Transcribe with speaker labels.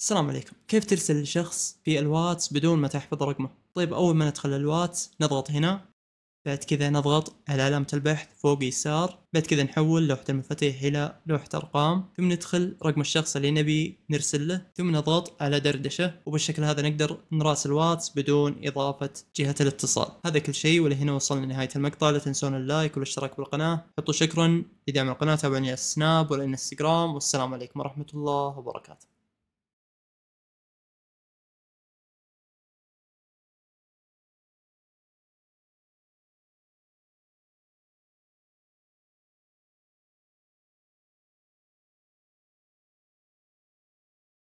Speaker 1: السلام عليكم كيف ترسل لشخص في الواتس بدون ما تحفظ رقمه طيب اول ما ندخل الواتس نضغط هنا بعد كذا نضغط على علامة البحث فوق يسار بعد كذا نحول لوحة المفاتيح إلى لوحة أرقام ثم ندخل رقم الشخص اللي نبي نرسل له ثم نضغط على دردشة وبالشكل هذا نقدر نراسل واتس بدون إضافة جهة الاتصال هذا كل شيء ولهنا وصلنا لنهاية المقطع لا تنسون اللايك والاشتراك بالقناة حطوا شكرا لدعم القناة تابعوني على السناب والإنستغرام والسلام عليكم ورحمة الله وبركاته